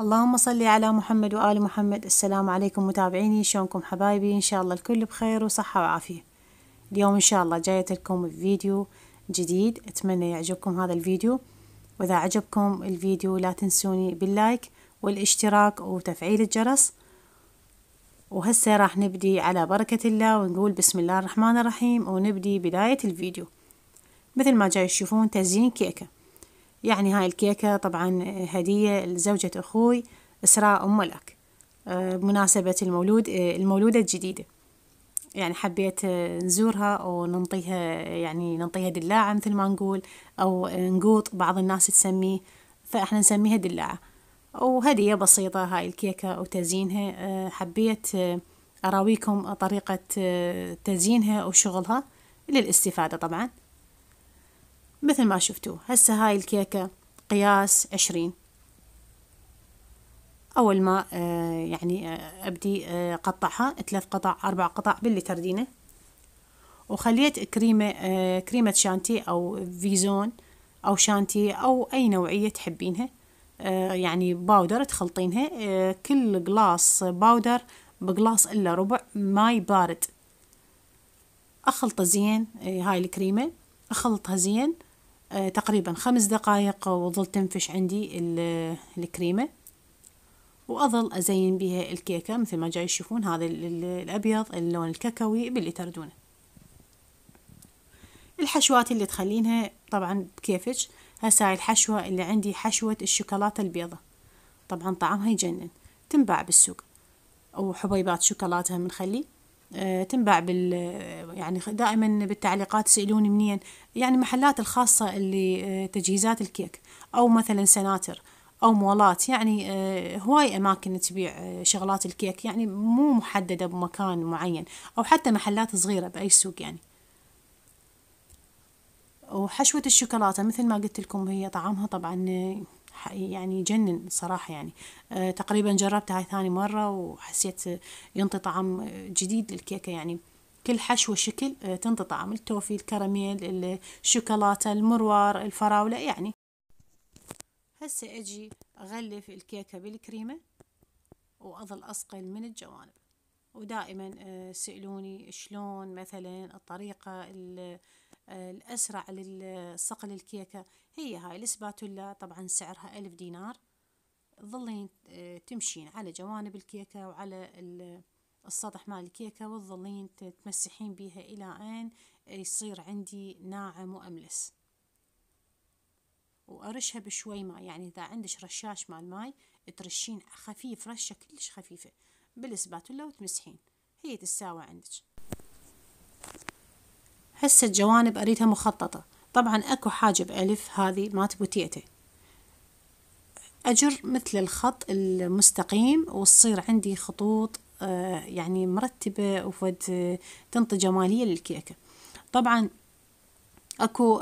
اللهم صل على محمد وآل محمد السلام عليكم متابعيني شلونكم حبايبي إن شاء الله الكل بخير وصحة وعافية اليوم إن شاء الله جاية لكم فيديو جديد أتمنى يعجبكم هذا الفيديو وإذا عجبكم الفيديو لا تنسوني باللايك والاشتراك وتفعيل الجرس وهسه راح نبدي على بركة الله ونقول بسم الله الرحمن الرحيم ونبدي بداية الفيديو مثل ما جاي تشوفون تزيين كيكه يعني هاي الكيكة طبعا هدية لزوجة أخوي إسراء أم ملك آه، بمناسبة المولود آه، المولودة الجديدة يعني حبيت آه، نزورها وننطيها يعني ننطيها دلاعة مثل ما نقول أو نقوط بعض الناس تسميه فإحنا نسميها دلاعة وهدية بسيطة هاي الكيكة وتزيينها حبيت أراويكم طريقة تزيينها وشغلها للاستفادة طبعاً مثل ما شفتوا هسه هاي الكيكة قياس عشرين أول ما آه، يعني آه، أبدي آه، قطعها ثلاث قطع أربع قطع باللي تردينه وخليت كريمة كريمة شانتي أو فيزون أو شانتي أو أي نوعية تحبينها يعني باودر تخلطينها كل قلاص باودر بقلاص إلا ربع ماي بارد أخلطه زين هاي الكريمة أخلطها زين آه، تقريبا خمس دقائق وظل تنفش عندي الكريمة وأظل أزين بها الكيكة مثل ما جاي تشوفون هذا الأبيض اللون الكاكاوي باللي تردونه الحشوات اللي تخلينها طبعا بكيفك هسا هاي الحشوة اللي عندي حشوة الشوكولاتة البيضة طبعا طعمها يجنن تنباع بالسوق وحبيبات شوكولاتة منخلي آه، تنباع بال يعني دائما بالتعليقات يسالوني منين يعني محلات الخاصه اللي آه، تجهيزات الكيك او مثلا سناتر او مولات يعني آه، هواي اماكن تبيع شغلات الكيك يعني مو محدده بمكان معين او حتى محلات صغيره باي سوق يعني وحشوه الشوكولاته مثل ما قلت لكم هي طعمها طبعا يعني يجنن صراحة يعني أه تقريبا جربتها هاي ثاني مرة وحسيت ينطي طعم جديد للكيكة يعني كل حشوة شكل أه تنطي طعم التوفي الكراميل الشوكولاتة المروار الفراولة يعني هسه أجي أغلف الكيكة بالكريمة وأظل أصقل من الجوانب ودائما أه شلون مثلا الطريقة الأسرع للصقل الكيكة هي هاي الإسباتولا طبعا سعرها ألف دينار تظلين آه، تمشين على جوانب الكيكة وعلى السطح مال الكيكة وتظلين تمسحين بيها إلى أن يصير عندي ناعم وأملس وأرشها بشوي ماء يعني إذا عندك رشاش مال ماي ترشين خفيف رشة كلش خفيفة بالإسباتولا وتمسحين هي تساوى عندك هسه الجوانب أريدها مخططة طبعا أكو حاجب ألف هذه ما تبوتيته أجر مثل الخط المستقيم وتصير عندي خطوط آه، يعني مرتبة وفد آه، تنطي جمالية للكيكة طبعا اكو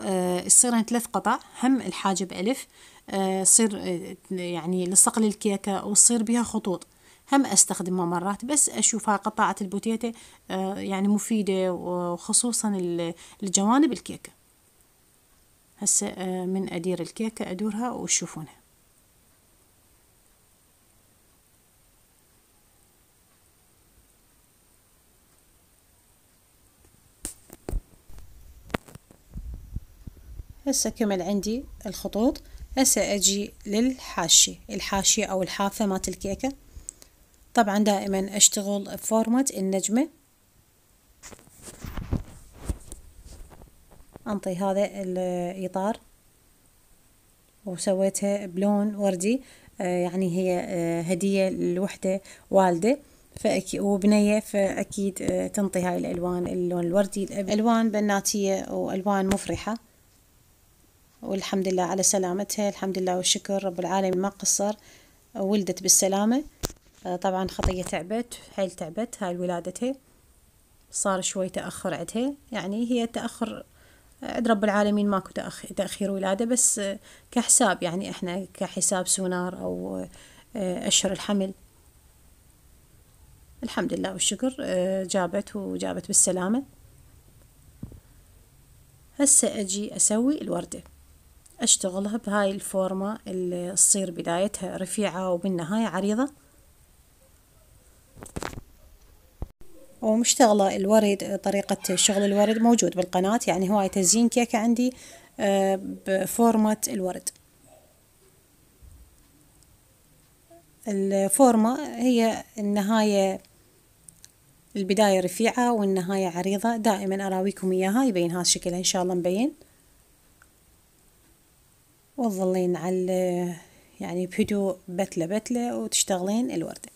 تصير آه، ثلاث قطع هم الحاجب الف تصير يعني لصقل الكيكه وتصير بها خطوط هم أستخدمه مرات بس أشوفها قطعة البوتيتة آه، يعني مفيدة وخصوصا الجوانب الكيكة هسه آه، من أدير الكيكة أدورها وشوفونها هسه كمل عندي الخطوط هسه اجي للحاشية الحاشية او الحافة مات الكيكة طبعا دائما اشتغل بفورمات النجمة انطي هذا الاطار وسويتها بلون وردي آه، يعني هي آه، هدية لوحدة والدة فأكيد وبنية فأكيد آه، تنطي هاي الألوان اللون الوردي ألوان بناتية وألوان مفرحة والحمد لله على سلامتها الحمد لله والشكر رب العالمين ما قصر ولدت بالسلامة طبعا خطية تعبت حيل تعبت هاي ولادتها صار شوي تأخر عدها يعني هي تأخر عند رب العالمين ماكو تأخير ولادة بس كحساب يعني احنا كحساب سونار أو آه، أشهر الحمل الحمد لله والشكر آه، جابت وجابت بالسلامة هسه أجي أسوي الوردة أشتغلها بهاي الفورمة اللي تصير بدايتها رفيعة وبالنهاية عريضة ومشتغلة الورد طريقة شغل الورد موجود بالقناة يعني هواي تزيين كيكة عندي آه، بفورمة الورد الفورمة هي النهاية البداية رفيعة والنهاية عريضة دائما أراويكم إياها يبين هذا شكلها إن شاء الله مبين وتظلين على يعني بهدوء بتلة بتلة وتشتغلين الوردة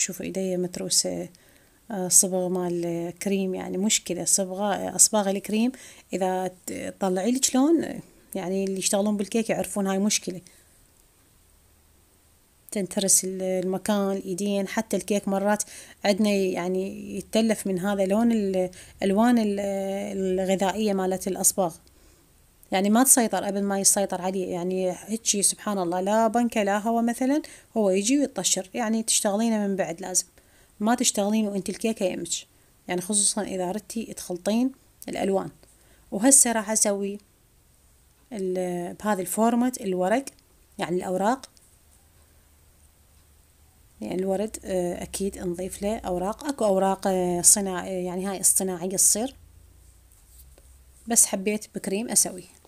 شوفوا ايدي متروسة آه، صبغ مال آه، كريم يعني مشكلة صبغة آه، أصباغ الكريم إذا تطلعي لك لون يعني اللي يشتغلون بالكيك يعرفون هاي مشكلة تنترس المكان الإيدين حتى الكيك مرات عندنا يعني يتلف من هذا لون الألوان الغذائية مالت الأصباغ يعني ما تسيطر قبل ما يسيطر عليه يعني هيجي سبحان الله لا بنكة لا هوا مثلا هو يجي ويطشر يعني تشتغلينه من بعد لازم ما تشتغلين وانت الكيكة يمش يعني خصوصا اذا ردتي تخلطين الالوان وهسه راح اسوي بهذا الفورمات الورق يعني الاوراق يعني الورد آه، اكيد نضيف له اوراق اكو اوراق آه، صناعي يعني هاي الصناعية تصير بس حبيت بكريم اسويه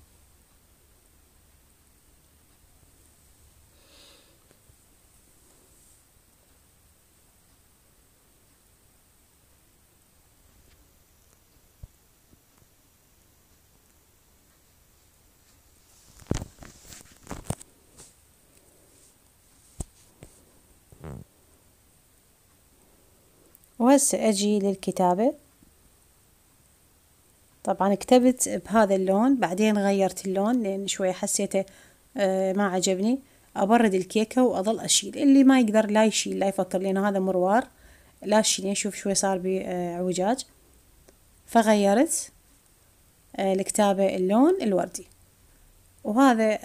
وهسه أجي للكتابة طبعا كتبت بهذا اللون بعدين غيرت اللون لأن شوية حسيته آه، ما عجبني أبرد الكيكة وأظل أشيل اللي ما يقدر لا يشيل لا يفكر لأن هذا مروار لا شيل شوف شوي صار بي آه، فغيرت آه، الكتابة اللون الوردي وهذا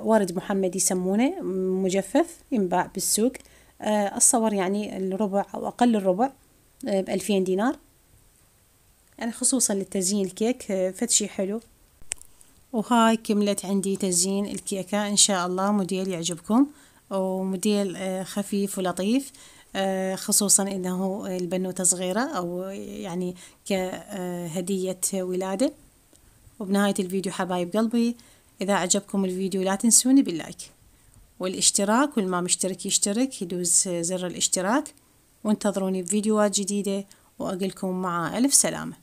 ورد محمد يسمونه مجفف ينباع بالسوق الصور يعني الربع أو أقل الربع بألفين آه، دينار يعني خصوصا للتزيين الكيك آه، فتشي حلو وهاي كملت عندي تزيين الكيكة إن شاء الله موديل يعجبكم وموديل آه، خفيف ولطيف خصوصا انه البنوتة صغيرة او يعني كهدية ولادة وبنهاية الفيديو حبايب قلبي اذا عجبكم الفيديو لا تنسوني باللايك والاشتراك والما مشترك يشترك يدوز زر الاشتراك وانتظروني بفيديوهات جديدة وأقلكم مع ألف سلامة